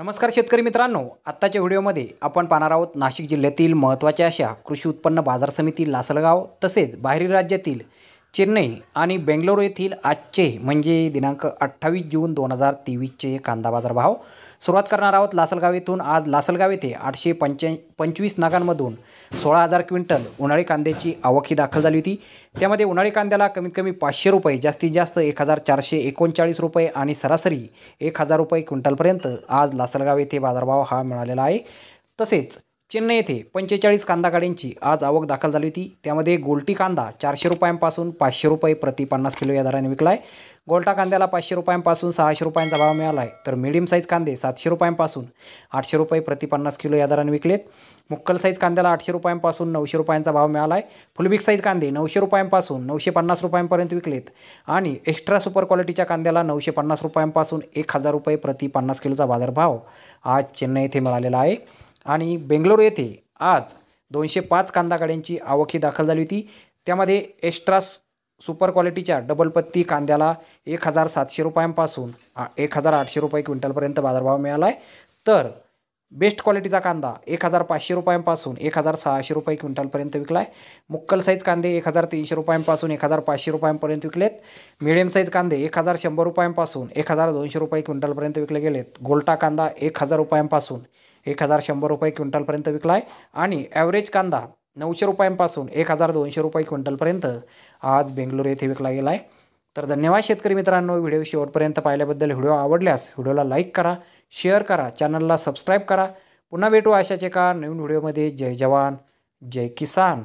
नमस्कार शेतकरी मित्रांनो आत्ताच्या व्हिडिओमध्ये आपण पाहणार आहोत नाशिक जिल्ह्यातील महत्त्वाच्या अशा कृषी उत्पन्न बाजार समिती लासलगाव तसेच बाहेरील राज्यातील चेन्नई आणि बेंगलोर येथील आजचे म्हणजे दिनांक अठ्ठावीस जून दोन हजार तेवीसचे कांदा बाजार भाव सुरुवात करणार आहोत लासलगाव येथून आज लासलगाव येथे आठशे पंच्या पंचवीस नागांमधून सोळा हजार क्विंटल उन्हाळी कांद्याची आवक ही दाखल झाली होती त्यामध्ये उन्हाळी कांद्याला कमीत कमी पाचशे रुपये जास्तीत जास्त एक हजार चारशे एकोणचाळीस रुपये आणि सरासरी एक हजार रुपये क्विंटलपर्यंत आज लासलगाव येथे बाजारभाव हा मिळालेला आहे तसेच चेन्नई येथे पंचेचाळीस कांदा गाड्यांची आज आवक दाखल झाली होती त्यामध्ये गोल्टी कांदा चारशे रुपयांपासून पाचशे रुपये प्रति पन्नास किलो या दराने विकला आहे गोल्टा कांद्याला पाचशे रुपयांपासून सहाशे रुपयांचा भाव मिळाला आहे तर मिडियम साईज कांदे सातशे रुपयांपासून आठशे रुपये प्रति पन्नास किलो या दराने विकलेत मुक्कल साईज कांद्याला आठशे रुपयांपासून नऊशे रुपयांचा भाव मिळाला आहे फुलबिक साईज कांदे नऊशे रुपयांपासून नऊशे पन्नास रुपयांपर्यंत विकलेत आणि एक्स्ट्रा सुपर क्वालिटीच्या कांद्याला नऊशे पन्नास रुपयांपासून एक हजार रुपये प्रति पन्नास किलोचा बाजारभाव आज चेन्नई येथे मिळालेला आहे आणि बेंगलोर येथे आज दोनशे पाच कांदा गाड्यांची आवकी दाखल झाली होती त्यामध्ये एक्स्ट्रा सुपर क्वालिटीच्या डबलपत्ती कांद्याला एक हजार सातशे रुपयांपासून एक हजार आठशे रुपये क्विंटलपर्यंत बाजारभाव मिळाला आहे तर बेस्ट क्वालिटीचा कांदा एक हजार पाचशे रुपयांपासून एक हजार सहाशे रुपये क्विंटलपर्यंत विकला आहे मुक्कल साईज कांदे एक हजार तीनशे रुपयांपासून एक हजार पाचशे रुपयांपर्यंत विकलेत मिडियम साईज कांदे एक हजार शंभर रुपयांपासून एक हजार दोनशे रुपये क्विंटलपर्यंत विकले गेलेत गोल्टा कांदा एक हजार रुपयांपासून एक हजार शंभर रुपये क्विंटलपर्यंत विकला आहे आणि ॲव्हरेज कांदा नऊशे रुपयांपासून एक हजार दोनशे रुपये क्विंटलपर्यंत आज बेंगलोर येथे विकला गेला आहे तर धन्यवाद शेतकरी मित्रांनो व्हिडिओ शेवटपर्यंत पाहिल्याबद्दल व्हिडिओ आवडल्यास व्हिडिओला लाईक करा शेअर करा चॅनलला सबस्क्राईब करा पुन्हा भेटू आशाचे का नवीन व्हिडिओमध्ये जय जवान जय किसान